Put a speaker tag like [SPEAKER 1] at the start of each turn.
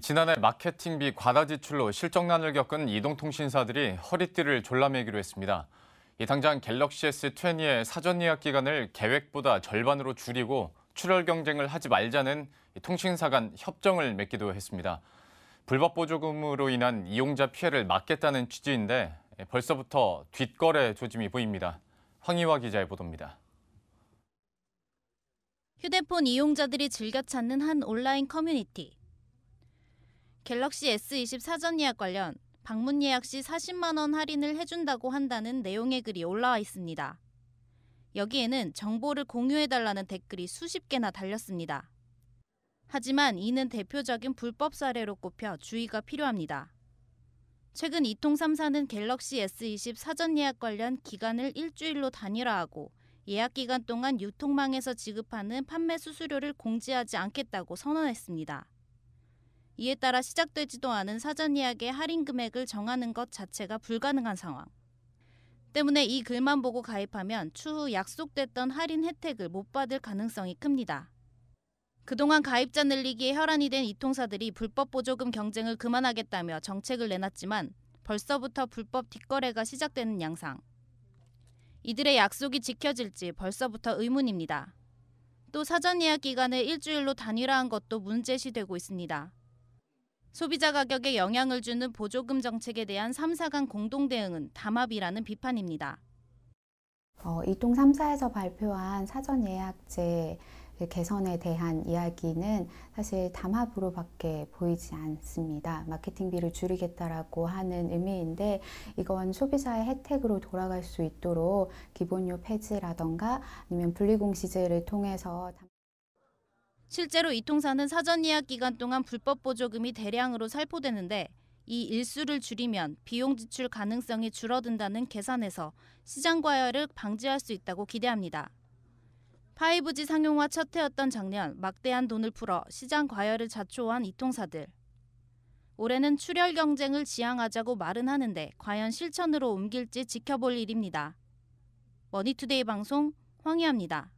[SPEAKER 1] 지난해 마케팅비 과다 지출로 실적난을 겪은 이동통신사들이 허리띠를 졸라매기로 했습니다. 이 당장 갤럭시 S20의 사전 예약 기간을 계획보다 절반으로 줄이고 출혈 경쟁을 하지 말자는 통신사 간 협정을 맺기도 했습니다. 불법 보조금으로 인한 이용자 피해를 막겠다는 취지인데 벌써부터 뒷거래 조짐이 보입니다. 황희화 기자의 보도입니다.
[SPEAKER 2] 휴대폰 이용자들이 즐겨 찾는 한 온라인 커뮤니티. 갤럭시 S20 사전 예약 관련 방문 예약 시 40만 원 할인을 해준다고 한다는 내용의 글이 올라와 있습니다. 여기에는 정보를 공유해달라는 댓글이 수십 개나 달렸습니다. 하지만 이는 대표적인 불법 사례로 꼽혀 주의가 필요합니다. 최근 이통 3사는 갤럭시 S20 사전 예약 관련 기간을 일주일로 단일화하고 예약 기간 동안 유통망에서 지급하는 판매 수수료를 공지하지 않겠다고 선언했습니다. 이에 따라 시작되지도 않은 사전 예약의 할인 금액을 정하는 것 자체가 불가능한 상황. 때문에 이 글만 보고 가입하면 추후 약속됐던 할인 혜택을 못 받을 가능성이 큽니다. 그동안 가입자 늘리기에 혈안이 된 이통사들이 불법 보조금 경쟁을 그만하겠다며 정책을 내놨지만 벌써부터 불법 뒷거래가 시작되는 양상. 이들의 약속이 지켜질지 벌써부터 의문입니다. 또 사전 예약 기간을 일주일로 단일화한 것도 문제시되고 있습니다. 소비자 가격에 영향을 주는 보조금 정책에 대한 3사 간 공동 대응은 담합이라는 비판입니다.
[SPEAKER 3] 어, 이동 3사에서 발표한 사전 예약제 개선에 대한 이야기는 사실 담합으로밖에 보이지 않습니다. 마케팅비를 줄이겠다라고 하는 의미인데 이건 소비자의 혜택으로 돌아갈 수 있도록 기본료 폐지라던가 아니면 분리공시제를 통해서
[SPEAKER 2] 실제로 이통사는 사전 예약 기간 동안 불법 보조금이 대량으로 살포되는데 이 일수를 줄이면 비용 지출 가능성이 줄어든다는 계산에서 시장 과열을 방지할 수 있다고 기대합니다. 5G 상용화 첫 해였던 작년 막대한 돈을 풀어 시장 과열을 자초한 이통사들. 올해는 출혈 경쟁을 지향하자고 말은 하는데 과연 실천으로 옮길지 지켜볼 일입니다. 머니투데이 방송 황희합니다